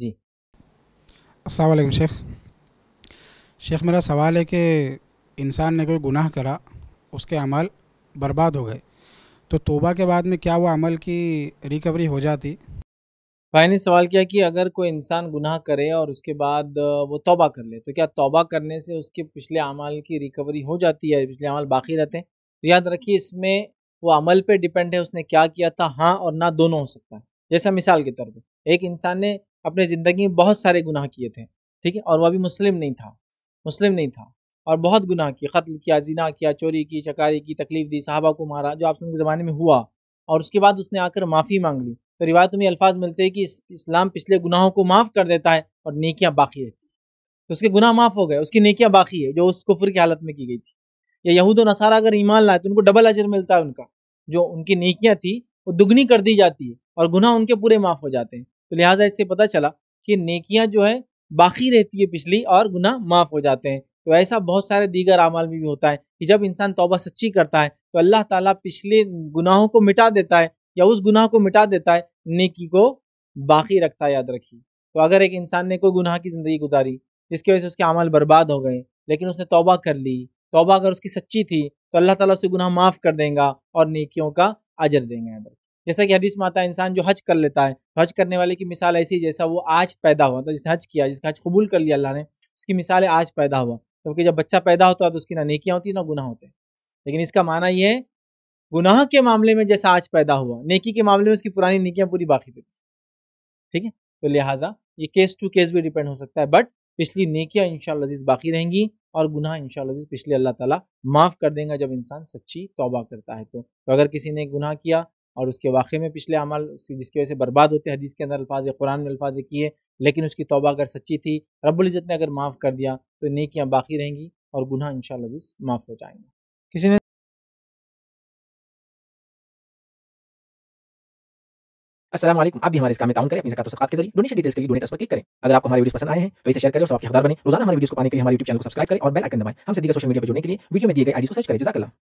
जी असलम शेख शेख मेरा सवाल है कि इंसान ने कोई गुनाह करा उसके अमल बर्बाद हो गए तो तोबा के बाद में क्या वो अमल की रिकवरी हो जाती भाई ने सवाल किया कि अगर कोई इंसान गुनाह करे और उसके बाद वो तोबा कर ले तो क्या तोबा करने से उसके पिछले अमल की रिकवरी हो जाती है पिछले अमल बाकी रहते हैं तो याद रखिए इसमें वो अमल पे डिपेंड है उसने क्या किया था हाँ और ना दोनों हो सकता है जैसा मिसाल के तौर पर एक इंसान ने अपने ज़िंदगी में बहुत सारे गुनाह किए थे ठीक है और वह भी मुस्लिम नहीं था मुस्लिम नहीं था और बहुत गुनाह किए कत्ल किया जिना किया चोरी की चकारी की तकलीफ दी साहबा को मारा जो आपसे उनके ज़माने में हुआ और उसके बाद उसने आकर माफ़ी मांग ली तो रिवायत में अल्फाज मिलते हैं कि इस्लाम पिछले गुनाहों को माफ़ कर देता है और नेकियाँ बाकी रहती हैं तो उसके गुनाह माफ़ हो गए उसकी नेकियाँ बाकी है जो उस कुफर की हालत में की गई थी या यहूद नसारा अगर ईमान लाए तो उनको डबल अजर मिलता है उनका जो उनकी नेकियाँ थी वो दुगनी कर दी जाती है और गुनाह उनके पूरे माफ़ हो जाते हैं तो लिहाजा इससे पता चला कि नेकियां जो है बाकी रहती है पिछली और गुना माफ़ हो जाते हैं तो ऐसा बहुत सारे दीगर अमाल में भी होता है कि जब इंसान तोबा सच्ची करता है तो अल्लाह ताला पिछले गुनाहों को मिटा देता है या उस गुनाह को मिटा देता है नेकी को बाकी रखता है याद रखिए तो अगर एक इंसान ने कोई गुनाह की ज़िंदगी गुजारी जिसकी वजह से उसके अमल बर्बाद हो गए लेकिन उसने तोबा कर ली तोबा अगर उसकी सच्ची थी तो अल्लाह ताला उसे गुनाह माफ़ कर देगा और नेकियों का अजर देंगे याद रखिए जैसा कि हदीस माता है इंसान जो हज कर लेता है तो हज करने वाले की मिसाल ऐसी जैसा वो आज पैदा हुआ तो जिसने हज किया जिसका हज कबूल कर लिया अल्लाह ने उसकी मिसाल आज पैदा हुआ क्योंकि तो जब बच्चा पैदा होता है तो उसकी ना नेकियाँ होती ना गुनाह होते लेकिन इसका माना यह है गुनाह के मामले में जैसा आज पैदा हुआ नेकी के मामले में उसकी पुरानी नेकियाँ पूरी बाकी थी ठीक है तो लिहाजा ये केस टू केस भी डिपेंड हो सकता है बट पिछली नेकियाँ इन अजीज़ बाकी रहेंगी और गुनाह इन अजीज़ पिछले अल्लाह ताला माफ़ कर देंगे जब इंसान सच्ची तौबा करता है तो, तो अगर किसी ने गुनाह किया और उसके वाक़े में पिछले अमल जिसकी वजह से बर्बाद होते हदीस के अंदर अल्फाज कुरान में अल्फाज किए लेकिन उसकी तौबा अगर सच्ची थी रब्ज़त ने अगर माफ़ कर दिया तो नेकियाँ बाकी रहेंगी और गुनाह इन शजीज़ माफ़ हो जाएंगे किसी ने असलम आप भी हमारे इस काम में ताउन करें अपनी जकात सकात के जरिए डोनेशन डिटेल्स के लिए डोनेट पर क्लिक करें अगर आपको हमारी वीडियो पसंद आए हैं तो इसे शेयर करें और सबके हदार बने रोजाना हमारे वीडियो को पाने के लिए हमारे यूट्यूब चैनल को सब्सक्राइब करें और बेल आइकन दबाएं हमसे दीगर सोशल मीडिया पर जुड़ने के लिए वीडियो में दिए गए आईडी को सर्च करें जजाकला